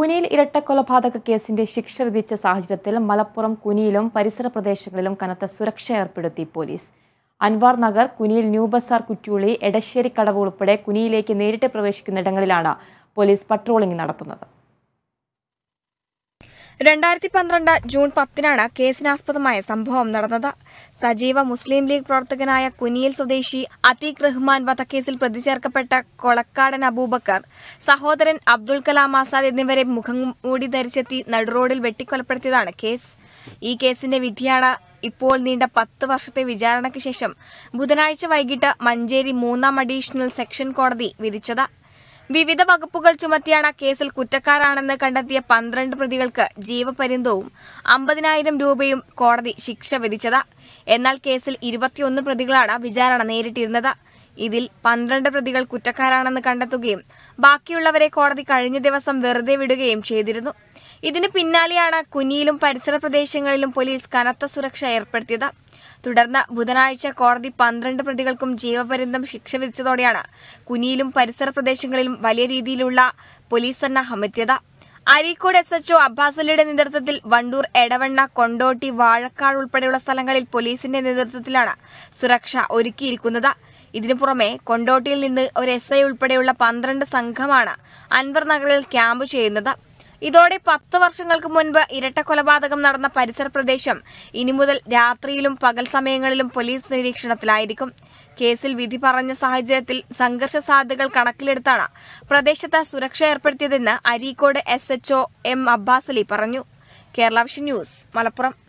കുനിയിൽ ഇരട്ടക്കൊലപാതക കേസിന്റെ ശിക്ഷ വിധിച്ച സാഹചര്യത്തിൽ മലപ്പുറം കുനിയിലും പരിസര പ്രദേശങ്ങളിലും കനത്ത സുരക്ഷ ഏർപ്പെടുത്തി പോലീസ് അൻവാർ നഗർ കുനിയിൽ ന്യൂ ബസാർ കുറ്റിയുളി എടശ്ശേരി കടവ് ഉൾപ്പെടെ കുനിയിലേക്ക് നേരിട്ട് പ്രവേശിക്കുന്നിടങ്ങളിലാണ് പോലീസ് പട്രോളിംഗ് നടത്തുന്നത് രണ്ടായിരത്തി പന്ത്രണ്ട് ജൂൺ പത്തിനാണ് കേസിനാസ്പദമായ സംഭവം നടന്നത് സജീവ മുസ്ലിം ലീഗ് പ്രവർത്തകനായ കുനിയിൽ സ്വദേശി അതീഖ് റഹ്മാൻ വധക്കേസിൽ പ്രതി ചേർക്കപ്പെട്ട കൊളക്കാടൻ അബൂബക്കർ സഹോദരൻ അബ്ദുൾ കലാം ആസാദ് എന്നിവരെ മുഖം മൂടി ധരിച്ചെത്തി നടുറോഡിൽ വെട്ടിക്കൊലപ്പെടുത്തിയതാണ് കേസ് ഈ കേസിന്റെ വിധിയാണ് ഇപ്പോൾ നീണ്ട പത്ത് വർഷത്തെ വിചാരണയ്ക്ക് ശേഷം ബുധനാഴ്ച വൈകിട്ട് മഞ്ചേരി മൂന്നാം അഡീഷണൽ സെക്ഷൻ കോടതി വിധിച്ചത് വിവിധ വകുപ്പുകൾ ചുമത്തിയാണ് കേസിൽ കുറ്റക്കാരാണെന്ന് കണ്ടെത്തിയ പന്ത്രണ്ട് പ്രതികൾക്ക് ജീവപര്യന്തവും അമ്പതിനായിരം രൂപയും കോടതി ശിക്ഷ വിധിച്ചത് എന്നാൽ കേസിൽ ഇരുപത്തിയൊന്ന് പ്രതികളാണ് വിചാരണ നേരിട്ടിരുന്നത് ഇതിൽ പന്ത്രണ്ട് പ്രതികൾ കുറ്റക്കാരാണെന്ന് കണ്ടെത്തുകയും ബാക്കിയുള്ളവരെ കോടതി കഴിഞ്ഞ ദിവസം വെറുതെ വിടുകയും ചെയ്തിരുന്നു ഇതിന് പിന്നാലെയാണ് കുനിയിലും പരിസര പ്രദേശങ്ങളിലും പോലീസ് കനത്ത സുരക്ഷ ഏർപ്പെടുത്തിയത് തുടർന്ന് ബുധനാഴ്ച കോടതി പന്ത്രണ്ട് പ്രതികൾക്കും ജീവപര്യന്തം ശിക്ഷ വിധിച്ചതോടെയാണ് കുനിയിലും പരിസര പ്രദേശങ്ങളിലും വലിയ രീതിയിലുള്ള പോലീസ് സന്നാഹം എത്തിയത് അരീക്കോട് എസ് എച്ച്ഒ അബ്ബാസലിയുടെ നേതൃത്വത്തിൽ വണ്ടൂർ എടവണ്ണ കൊണ്ടോട്ടി വാഴക്കാട് ഉൾപ്പെടെയുള്ള സ്ഥലങ്ങളിൽ പോലീസിന്റെ നേതൃത്വത്തിലാണ് സുരക്ഷ ഒരുക്കിയിരിക്കുന്നത് ഇതിനു പുറമെ കൊണ്ടോട്ടിയിൽ നിന്ന് ഒരു എസ് ഐ ഉൾപ്പെടെയുള്ള പന്ത്രണ്ട് സംഘമാണ് അൻവർ നഗറിൽ ക്യാമ്പ് ചെയ്യുന്നത് ഇതോടെ പത്ത് വർഷങ്ങൾക്ക് മുൻപ് ഇരട്ട കൊലപാതകം നടന്ന പരിസര പ്രദേശം ഇനി മുതൽ രാത്രിയിലും പകൽ സമയങ്ങളിലും പോലീസ് നിരീക്ഷണത്തിലായിരിക്കും കേസിൽ വിധി പറഞ്ഞ സാഹചര്യത്തിൽ സംഘർഷ സാധ്യതകൾ കണക്കിലെടുത്താണ് പ്രദേശത്ത് സുരക്ഷ ഏർപ്പെടുത്തിയതെന്ന് അരീക്കോട് എസ് എം അബ്ബാസലി പറഞ്ഞു കേരള വിഷൻ ന്യൂസ് മലപ്പുറം